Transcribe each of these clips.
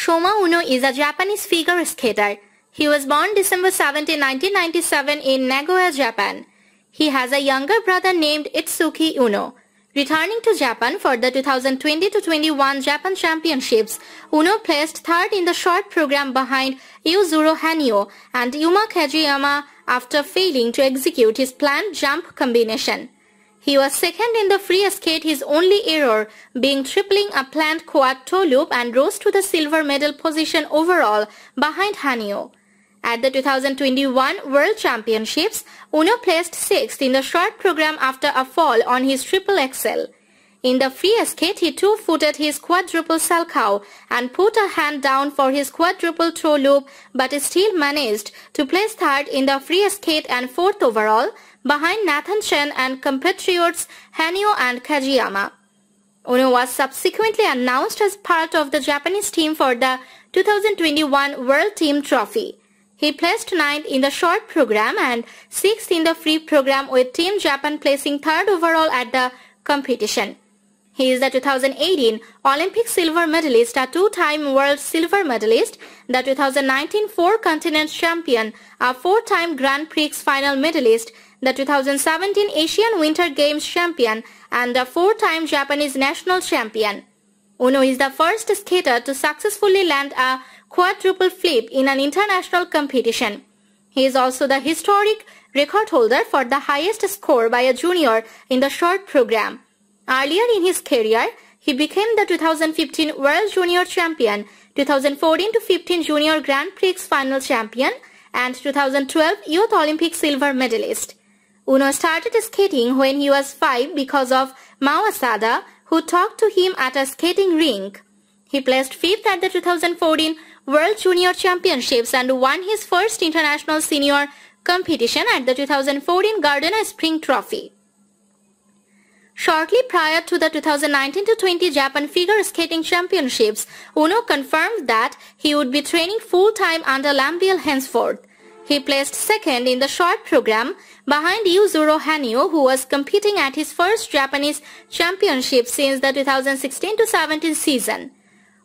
Shoma Uno is a Japanese figure skater. He was born December 17, 1997 in Nagoya, Japan. He has a younger brother named Itsuki Uno. Returning to Japan for the 2020-21 Japan Championships, Uno placed third in the short program behind Yuzuru Hanyo and Yuma Kajiyama after failing to execute his planned jump combination. He was second in the free skate, his only error being tripling a planned quad toe loop and rose to the silver medal position overall behind Hanio. At the 2021 World Championships, Uno placed 6th in the short program after a fall on his triple axel. In the free skate, he two-footed his quadruple salchow and put a hand down for his quadruple toe loop but still managed to place third in the free skate and fourth overall behind Nathan Chen and compatriots Hanyo and Kajiyama. Uno was subsequently announced as part of the Japanese team for the 2021 World Team Trophy. He placed 9th in the short program and 6th in the free program with Team Japan placing 3rd overall at the competition. He is the 2018 Olympic silver medalist, a two-time world silver medalist, the 2019 four-continent champion, a four-time Grand Prix final medalist, the 2017 Asian Winter Games champion and a four-time Japanese national champion. Uno is the first skater to successfully land a quadruple flip in an international competition. He is also the historic record holder for the highest score by a junior in the short program. Earlier in his career, he became the 2015 World Junior Champion, 2014-15 Junior Grand Prix Final Champion, and 2012 Youth Olympic Silver Medalist. Uno started skating when he was five because of Mawasada, who talked to him at a skating rink. He placed fifth at the 2014 World Junior Championships and won his first international senior competition at the 2014 Gardena Spring Trophy. Shortly prior to the 2019-20 Japan Figure Skating Championships, Uno confirmed that he would be training full-time under Lambiel henceforth. He placed second in the short program behind Yuzuru Hanyu, who was competing at his first Japanese championship since the 2016-17 season.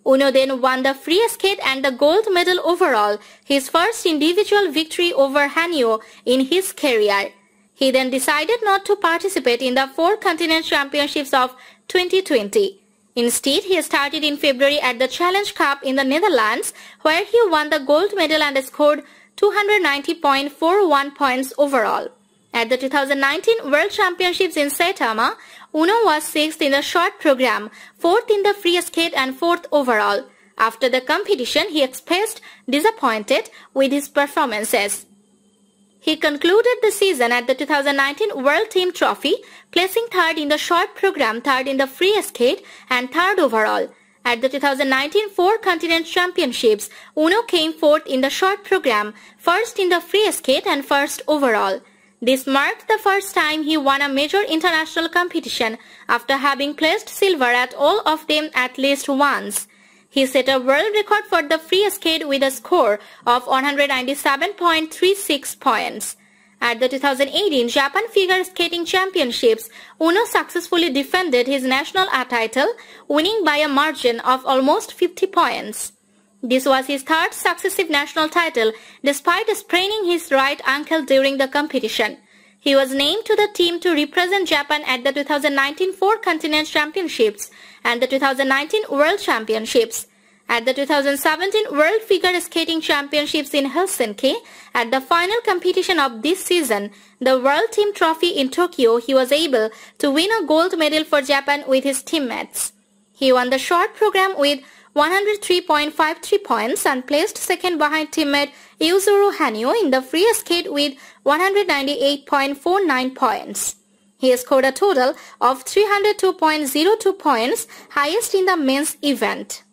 Uno then won the free skate and the gold medal overall, his first individual victory over Hanyu in his career. He then decided not to participate in the four continent championships of 2020. Instead, he started in February at the Challenge Cup in the Netherlands, where he won the gold medal and scored 290.41 points overall. At the 2019 World Championships in Saitama, Uno was 6th in the short program, 4th in the free skate and 4th overall. After the competition, he expressed disappointed with his performances. He concluded the season at the 2019 World Team Trophy, placing third in the short program, third in the free skate and third overall. At the 2019 Four Continent Championships, Uno came fourth in the short program, first in the free skate and first overall. This marked the first time he won a major international competition after having placed silver at all of them at least once. He set a world record for the free skate with a score of 197.36 points. At the 2018 Japan Figure Skating Championships, Uno successfully defended his national A title, winning by a margin of almost 50 points. This was his third successive national title despite spraining his right ankle during the competition. He was named to the team to represent Japan at the 2019 Four Continent Championships and the 2019 World Championships. At the 2017 World Figure Skating Championships in Helsinki, at the final competition of this season, the World Team Trophy in Tokyo, he was able to win a gold medal for Japan with his teammates. He won the short program with 103.53 points and placed second behind teammate Yuzuru Hanyu in the free skate with 198.49 points. He scored a total of 302.02 points, highest in the men's event.